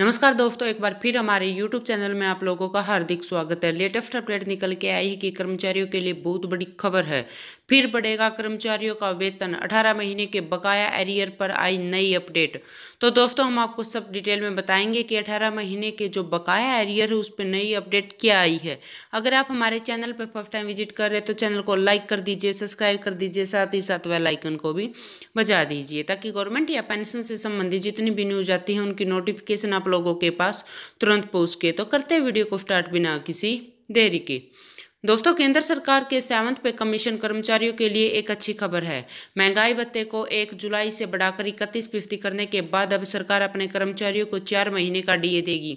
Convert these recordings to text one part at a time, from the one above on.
नमस्कार दोस्तों एक बार फिर हमारे यूट्यूब चैनल में आप लोगों का हार्दिक स्वागत है लेटेस्ट अपडेट निकल के आई है कि कर्मचारियों के लिए बहुत बड़ी खबर है फिर बढ़ेगा कर्मचारियों का वेतन 18 महीने के बकाया एरियर पर आई नई अपडेट तो दोस्तों हम आपको सब डिटेल में बताएंगे कि 18 महीने के जो बकाया एरियर है उस पर नई अपडेट क्या आई है अगर आप हमारे चैनल पर फर्स्ट टाइम विजिट कर रहे हैं तो चैनल को लाइक कर दीजिए सब्सक्राइब कर दीजिए साथ ही साथ वेलाइकन को भी बजा दीजिए ताकि गवर्नमेंट या पेंशन से संबंधित जितनी भी न्यूज आती है उनकी नोटिफिकेशन आप लोगों के पास तुरंत पहुँच के तो करते वीडियो को स्टार्ट बिना किसी देरी के दोस्तों केंद्र सरकार के सेवंथ पे कमीशन कर्मचारियों के लिए एक अच्छी खबर है महंगाई भत्ते को एक जुलाई से बढ़ाकर इकतीस फीसदी करने के बाद अब सरकार अपने कर्मचारियों को चार महीने का डीए देगी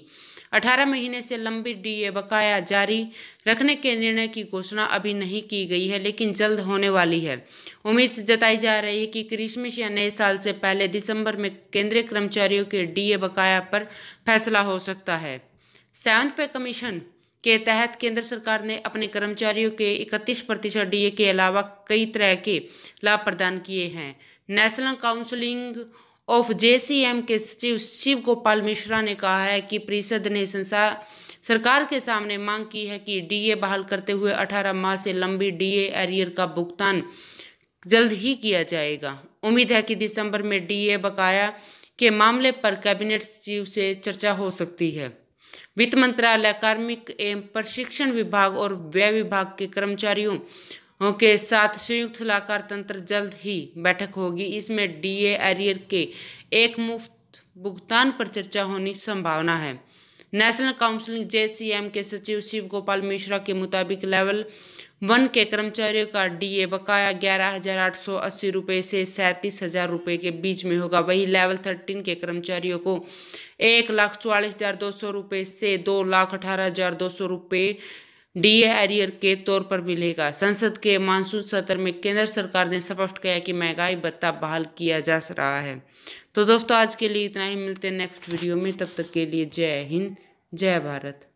18 महीने से लंबी डीए बकाया जारी रखने के निर्णय की घोषणा अभी नहीं की गई है लेकिन जल्द होने वाली है उम्मीद जताई जा रही है कि क्रिसमस या नए साल से पहले दिसंबर में केंद्रीय कर्मचारियों के डीए बकाया पर फैसला हो सकता है सैन पे कमीशन के तहत केंद्र सरकार ने अपने कर्मचारियों के 31 प्रतिशत डीए के अलावा कई तरह के लाभ प्रदान किए हैं नेशनल काउंसलिंग ऑफ जेसीएम के सचिव शिव गोपाल मिश्रा ने कहा है कि परिषद ने संसार सरकार के सामने मांग की है कि डीए बहाल करते हुए 18 माह से लंबी डीए एरियर का भुगतान जल्द ही किया जाएगा उम्मीद है कि दिसंबर में डीए बकाया के मामले पर कैबिनेट सचिव से चर्चा हो सकती है वित्त मंत्रालय कार्मिक एवं प्रशिक्षण विभाग और व्यय विभाग के कर्मचारियों के साथ संयुक्त सलाहकार तंत्र जल्द ही बैठक होगी इसमें डीए एरियर के एक मुफ्त भुगतान पर चर्चा होनी संभावना है नेशनल काउंसिलिंग जेसीएम के सचिव शिव गोपाल मिश्रा के मुताबिक लेवल वन के कर्मचारियों का डीए बकाया ग्यारह हजार आठ सौ अस्सी रुपये से सैंतीस हजार रुपये के बीच में होगा वही लेवल थर्टीन के कर्मचारियों को एक लाख चौवालीस हजार दो सौ रुपये से दो लाख अठारह हजार दो सौ रुपये डी हैरियर के तौर पर मिलेगा संसद के मानसून सत्र में केंद्र सरकार ने स्पष्ट किया कि महंगाई भत्ता बहाल किया जा रहा है तो दोस्तों आज के लिए इतना ही मिलते हैं नेक्स्ट वीडियो में तब तक के लिए जय हिंद जय भारत